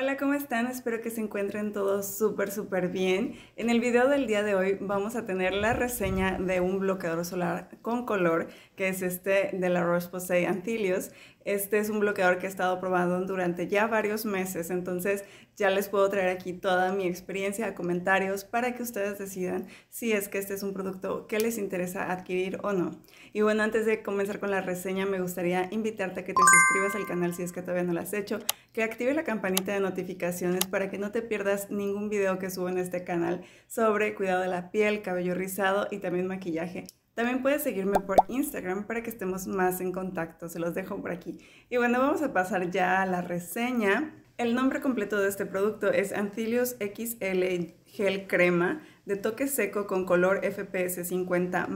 Hola, ¿cómo están? Espero que se encuentren todos súper, súper bien. En el video del día de hoy vamos a tener la reseña de un bloqueador solar con color, que es este de la Roche-Posay Antilios. Este es un bloqueador que he estado probando durante ya varios meses, entonces ya les puedo traer aquí toda mi experiencia, comentarios para que ustedes decidan si es que este es un producto que les interesa adquirir o no. Y bueno, antes de comenzar con la reseña, me gustaría invitarte a que te suscribas al canal si es que todavía no lo has hecho, que active la campanita de notificaciones para que no te pierdas ningún video que subo en este canal sobre cuidado de la piel, cabello rizado y también maquillaje. También puedes seguirme por Instagram para que estemos más en contacto, se los dejo por aquí. Y bueno, vamos a pasar ya a la reseña. El nombre completo de este producto es Anthelios XL Gel Crema de toque seco con color FPS 50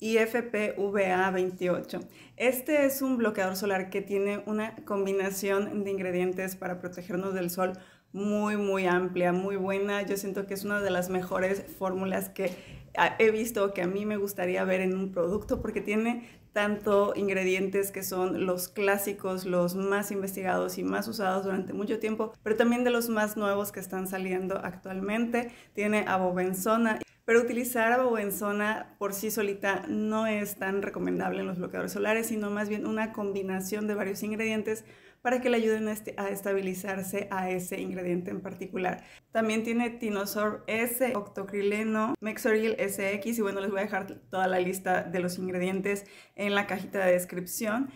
y FPVA 28. Este es un bloqueador solar que tiene una combinación de ingredientes para protegernos del sol muy, muy amplia, muy buena. Yo siento que es una de las mejores fórmulas que ah, he visto que a mí me gustaría ver en un producto porque tiene tanto ingredientes que son los clásicos, los más investigados y más usados durante mucho tiempo, pero también de los más nuevos que están saliendo actualmente. Tiene abobenzona pero utilizar zona por sí solita no es tan recomendable en los bloqueadores solares, sino más bien una combinación de varios ingredientes para que le ayuden a este, estabilizarse a ese ingrediente en particular. También tiene Tinosorb S, Octocrileno, Mexoril SX y bueno, les voy a dejar toda la lista de los ingredientes en la cajita de descripción.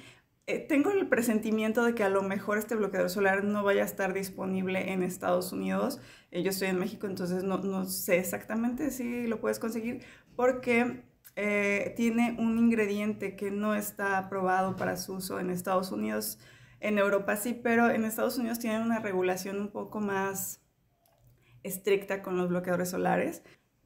Eh, tengo el presentimiento de que a lo mejor este bloqueador solar no vaya a estar disponible en Estados Unidos. Eh, yo estoy en México, entonces no, sé exactamente si lo puedes conseguir porque eh, tiene un ingrediente que no está aprobado para su uso en Estados Unidos. En Europa sí, pero en Estados Unidos tienen una regulación un poco más estricta con los bloqueadores solares.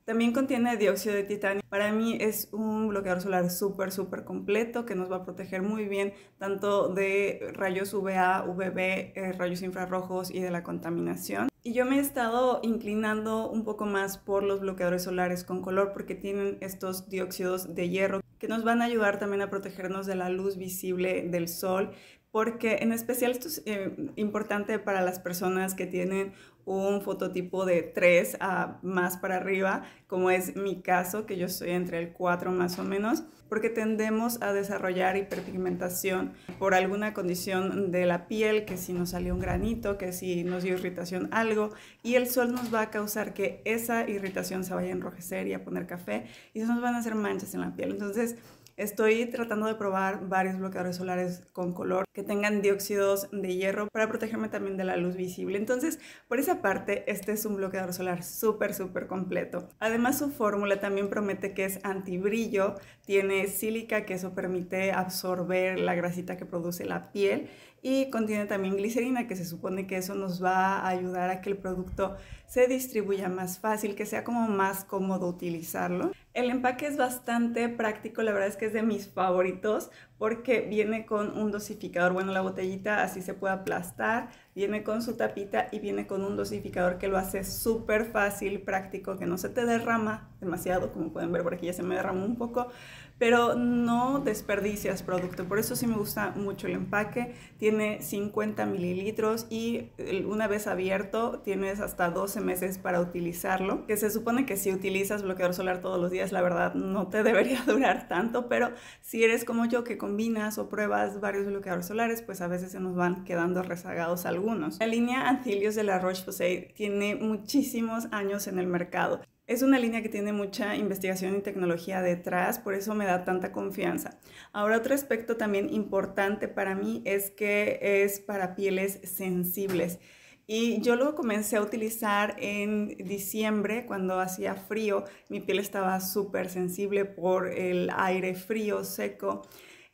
También contiene dióxido de titanio. Para mí es un bloqueador solar súper, súper completo que nos va a proteger muy bien tanto de rayos UVA, UVB, eh, rayos infrarrojos y de la contaminación. Y yo me he estado inclinando un poco más por los bloqueadores solares con color porque tienen estos dióxidos de hierro que nos van a ayudar también a protegernos de la luz visible del sol, porque en especial esto es eh, importante para las personas que tienen un fototipo de 3 a más para arriba, como es mi caso, que yo estoy entre el 4 más o menos, porque tendemos a desarrollar hiperpigmentación por alguna condición de la piel, que si nos salió un granito, que si nos dio irritación algo, y el sol nos va a causar que esa irritación se vaya a enrojecer y a poner café, y se nos van a hacer manchas en la piel. Entonces, Estoy tratando de probar varios bloqueadores solares con color que tengan dióxidos de hierro para protegerme también de la luz visible. Entonces, por esa parte, este es un bloqueador solar súper, súper completo. Además, su fórmula también promete que es antibrillo, tiene sílica, que eso permite absorber la grasita que produce la piel y contiene también glicerina, que se supone que eso nos va a ayudar a que el producto se distribuya más fácil, que sea como más cómodo utilizarlo. El empaque es bastante práctico, la verdad es que es de mis favoritos porque viene con un dosificador, bueno la botellita así se puede aplastar, viene con su tapita y viene con un dosificador que lo hace súper fácil, práctico, que no se te derrama demasiado, como pueden ver por aquí ya se me derramó un poco, pero no desperdicias producto. Por eso sí me gusta mucho el empaque. Tiene 50 mililitros y una vez abierto tienes hasta 12 meses para utilizarlo. Que se supone que si utilizas bloqueador solar todos los días, la verdad no te debería durar tanto, pero si eres como yo que combinas o pruebas varios bloqueadores solares, pues a veces se nos van quedando rezagados algunos. La línea ancilios de la Roche-Posay tiene muchísimos años en el mercado. Es una línea que tiene mucha investigación y tecnología detrás, por eso me da tanta confianza. Ahora, otro aspecto también importante para mí es que es para pieles sensibles. Y yo lo comencé a utilizar en diciembre cuando hacía frío. Mi piel estaba súper sensible por el aire frío, seco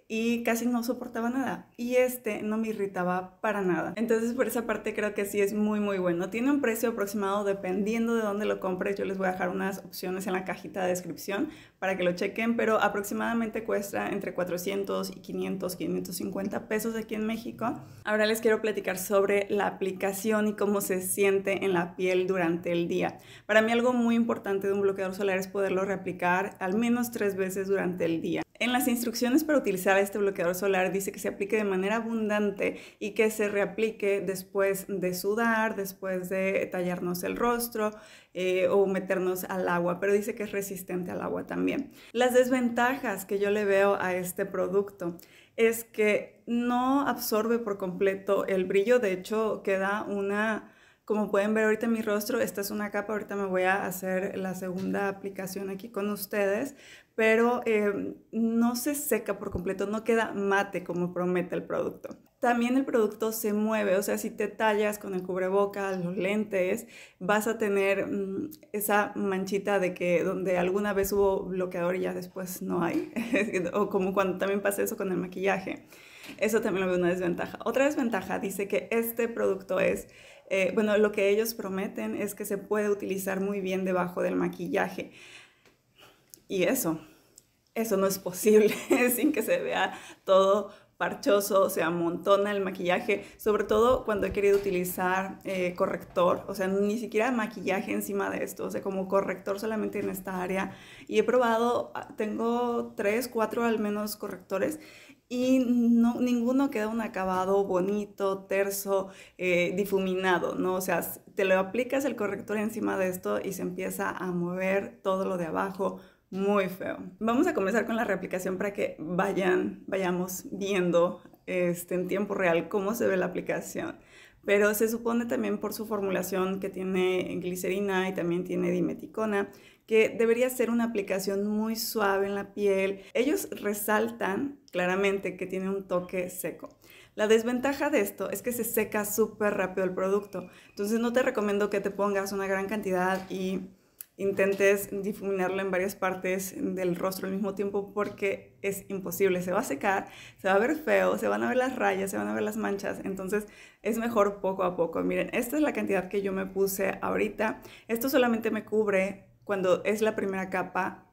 y casi no soportaba nada y este no me irritaba para nada. Entonces por esa parte creo que sí es muy muy bueno. Tiene un precio aproximado dependiendo de dónde lo compres. Yo les voy a dejar unas opciones en la cajita de descripción para que lo chequen, pero aproximadamente cuesta entre 400 y 500, 550 pesos aquí en México. Ahora les quiero platicar sobre la aplicación y cómo se siente en la piel durante el día. Para mí algo muy importante de un bloqueador solar es poderlo reaplicar al menos tres veces durante el día. En las instrucciones para utilizar este bloqueador solar dice que se aplique de manera abundante y que se reaplique después de sudar, después de tallarnos el rostro eh, o meternos al agua, pero dice que es resistente al agua también. Las desventajas que yo le veo a este producto es que no absorbe por completo el brillo, de hecho queda una como pueden ver ahorita mi rostro, esta es una capa, ahorita me voy a hacer la segunda aplicación aquí con ustedes, pero eh, no se seca por completo, no queda mate como promete el producto. También el producto se mueve, o sea, si te tallas con el cubrebocas, los lentes, vas a tener mm, esa manchita de que donde alguna vez hubo bloqueador y ya después no hay, o como cuando también pasa eso con el maquillaje. Eso también lo veo una desventaja. Otra desventaja dice que este producto es, eh, bueno, lo que ellos prometen es que se puede utilizar muy bien debajo del maquillaje. Y eso, eso no es posible sin que se vea todo parchoso, se amontona el maquillaje, sobre todo cuando he querido utilizar eh, corrector, o sea, ni siquiera maquillaje encima de esto, o sea, como corrector solamente en esta área. Y he probado, ah, tengo tres, cuatro al menos correctores y no, ninguno queda un acabado bonito, terso, eh, difuminado, ¿no? O sea, te lo aplicas el corrector encima de esto y se empieza a mover todo lo de abajo muy feo. Vamos a comenzar con la reaplicación para que vayan, vayamos viendo este, en tiempo real cómo se ve la aplicación. Pero se supone también por su formulación que tiene glicerina y también tiene dimeticona, que debería ser una aplicación muy suave en la piel. Ellos resaltan claramente que tiene un toque seco. La desventaja de esto es que se seca súper rápido el producto, entonces no te recomiendo que te pongas una gran cantidad y intentes difuminarlo en varias partes del rostro al mismo tiempo porque es imposible, se va a secar, se va a ver feo, se van a ver las rayas, se van a ver las manchas, entonces es mejor poco a poco. Miren, esta es la cantidad que yo me puse ahorita, esto solamente me cubre cuando es la primera capa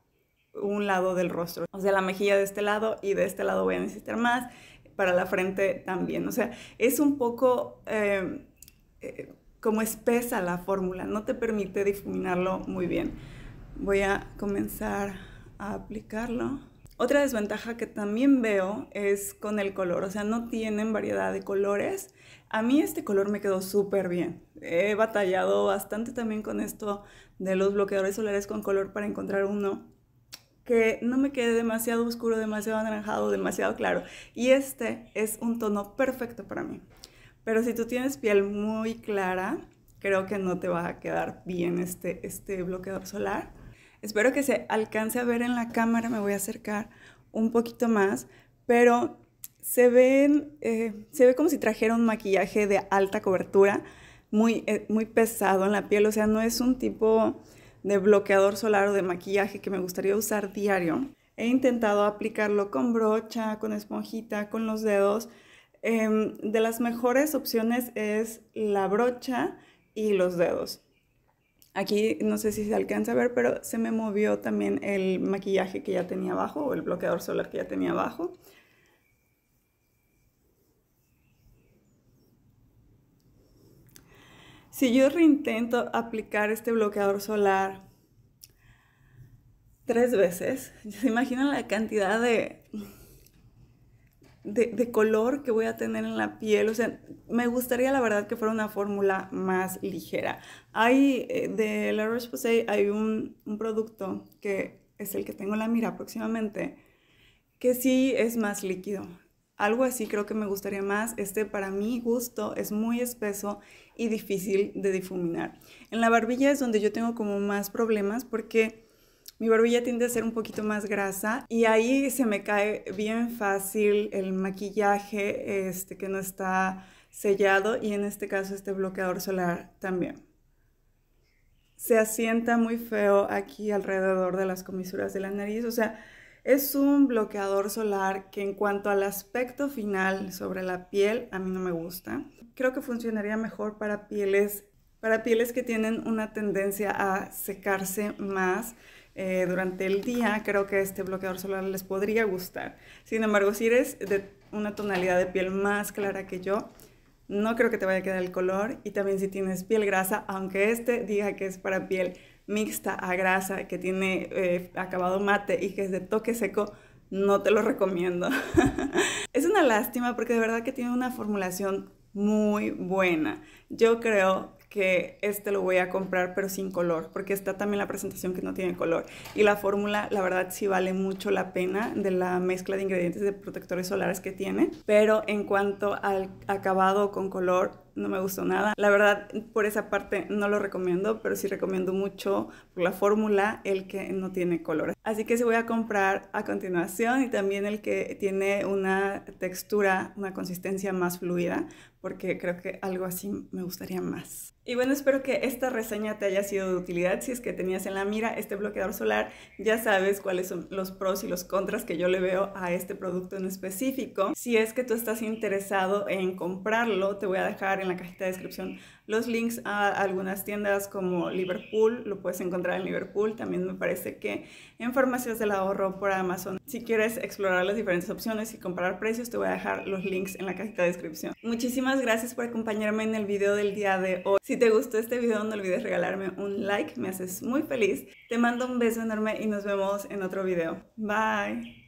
un lado del rostro. O sea, la mejilla de este lado y de este lado voy a necesitar más, para la frente también. O sea, es un poco eh, eh, como espesa la fórmula, no te permite difuminarlo muy bien. Voy a comenzar a aplicarlo. Otra desventaja que también veo es con el color, o sea, no tienen variedad de colores. A mí este color me quedó súper bien. He batallado bastante también con esto de los bloqueadores solares con color para encontrar uno que no me quede demasiado oscuro, demasiado anaranjado, demasiado claro. Y este es un tono perfecto para mí. Pero si tú tienes piel muy clara, creo que no te va a quedar bien este, este bloqueador solar. Espero que se alcance a ver en la cámara, me voy a acercar un poquito más, pero se, eh, se ve como si trajera un maquillaje de alta cobertura, muy, eh, muy pesado en la piel, o sea, no es un tipo de bloqueador solar o de maquillaje que me gustaría usar diario. He intentado aplicarlo con brocha, con esponjita, con los dedos. Em, de las mejores opciones es la brocha y los dedos. Aquí no sé si se alcanza a ver, pero se me movió también el maquillaje que ya tenía abajo o el bloqueador solar que ya tenía abajo. Si yo reintento aplicar este bloqueador solar tres veces, ¿se imaginan la cantidad de, de, color que voy a tener en la piel? O sea, me gustaría la verdad que fuera una fórmula más ligera. Hay eh, de La Roche-Posay hay un, un producto que es el que tengo en la mira próximamente, que sí es más líquido. Algo así creo que me gustaría más. Este para mi gusto es muy espeso y difícil de difuminar. En la barbilla es donde yo tengo como más problemas porque mi barbilla tiende a ser un poquito más grasa y ahí se me cae bien fácil el maquillaje este, que no está sellado y en este caso este bloqueador solar también. Se asienta muy feo aquí alrededor de las comisuras de la nariz, o sea, es un bloqueador solar que en cuanto al aspecto final sobre la piel, a mí no me gusta. Creo que funcionaría mejor para pieles, para pieles que tienen una tendencia a secarse más. Eh, durante el día, creo que este bloqueador solar les podría gustar. Sin embargo, si eres de una tonalidad de piel más clara que yo, no creo que te vaya a quedar el color. Y también si tienes piel grasa, aunque este diga que es para piel mixta a grasa, que tiene eh, acabado mate y que es de toque seco, no te lo recomiendo. es una lástima porque de verdad que tiene una formulación muy buena. Yo creo que este lo voy a comprar pero sin color, porque está también la presentación que no tiene color. Y la fórmula, la verdad, sí vale mucho la pena de la mezcla de ingredientes de protectores solares que tiene, pero en cuanto al acabado con color, no me gustó nada. La verdad, por esa parte no lo recomiendo, pero sí recomiendo mucho por la fórmula el que no tiene color. Así que se voy a comprar a continuación y también el que tiene una textura, una consistencia más fluida, porque creo que algo así me gustaría más. Y bueno, espero que esta reseña te haya sido de utilidad. Si es que tenías en la mira este bloqueador solar, ya sabes cuáles son los pros y los contras que yo le veo a este producto en específico. Si es que tú estás interesado en comprarlo, te voy a dejar en la cajita de descripción los links a algunas tiendas como Liverpool, lo puedes encontrar en Liverpool, también me parece que en farmacias del ahorro por Amazon. Si quieres explorar las diferentes opciones y comparar precios, te voy a dejar los links en la cajita de descripción. Muchísimas gracias por acompañarme en el video del día de hoy. Si te gustó este video, no olvides regalarme un like, me haces muy feliz. Te mando un beso enorme y nos vemos en otro video. Bye.